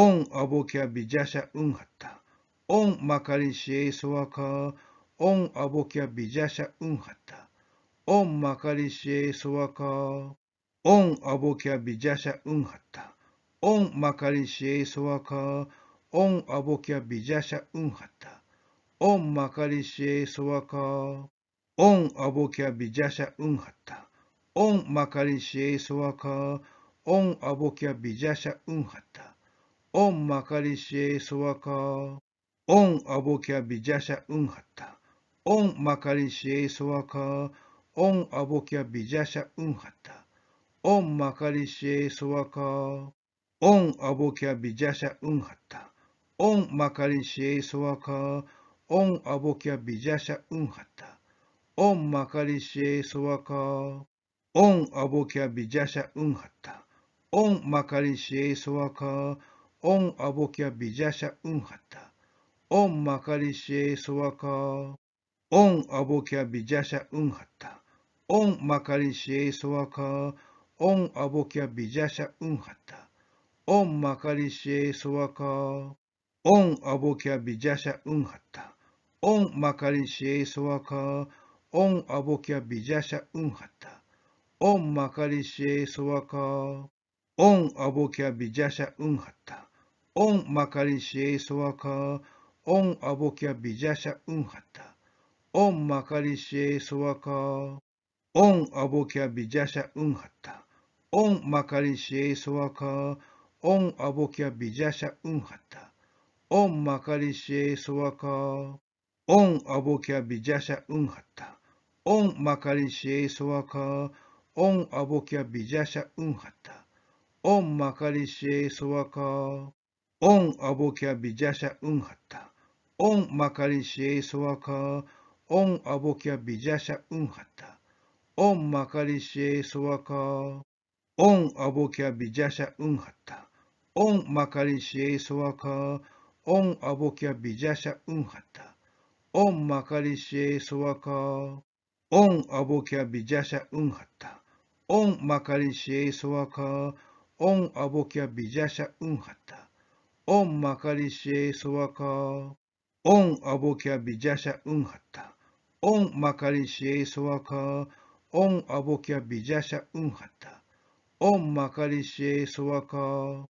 온아버지와비자샤응하 다. 온마카린시에소와카온아버지와비자샤응하 다. 온마카린시에소와카온아버지와비자샤응하 다. 온마카린시에소와카온아버지와비자샤응하 다. 온마카린시에소와카온아버지와비자샤응하 다. 온마카린시에소와카온아버지와비자샤응하 다. オンマカリシエソワカオンアボキャビジャシャウンハッタ。オンマカリシエソワカオンアボキャビジャシャウンハッタ。オンマカリシエソワカオンアボキャビジャシャウンハッタ。オンマカリシエソワカオンアボキャビジャシャウンハッタ。オンマカリシエソワカオンアボキャビジャシャウンハッタ。オンマカリシエソワカオンアボキャビジャシャウンハタ。オンマカリシエソワカ。オンアボキャビジャシャウンハタ。オンマカリシエソワカ。オンアボキャビジャシャウンハタ。オンマカリシエソワカ。オンアボキャビジャシャウンハタ。オンマカリシエソワカ。オンアボキャビジャシャウンハタ。オンマカリシエソワカ。オンアボキャビジャシャウンハタ。on makarishye swaka, on abokya bijasha unhata, on makarishye swaka, on abokya bijasha unhata, on makarishye swaka, on abokya bijasha unhata, on makarishye swaka, on abokya bijasha unhata, on makarishye swaka, on abokya bijasha unhata, on makarishye swaka, 온아버지와미자샤응하 다. 온마카린시에소아카온아버지와미자샤응하 다. 온마카린시에소아카온아버지와미자샤응하 다. 온마카린시에소아카온아버지와미자샤응하 다. 온마카린시에소아카온아버지와미자샤응하 다. 온마카린시에소아카온아버지와미자샤응하 다. オンマカリシエソワカー。オンアボキャビジャシャウンハッタ。オンマカリシエソワカー。オンアボキャビジャシャウンハッタ。オンマカリシエソワカー。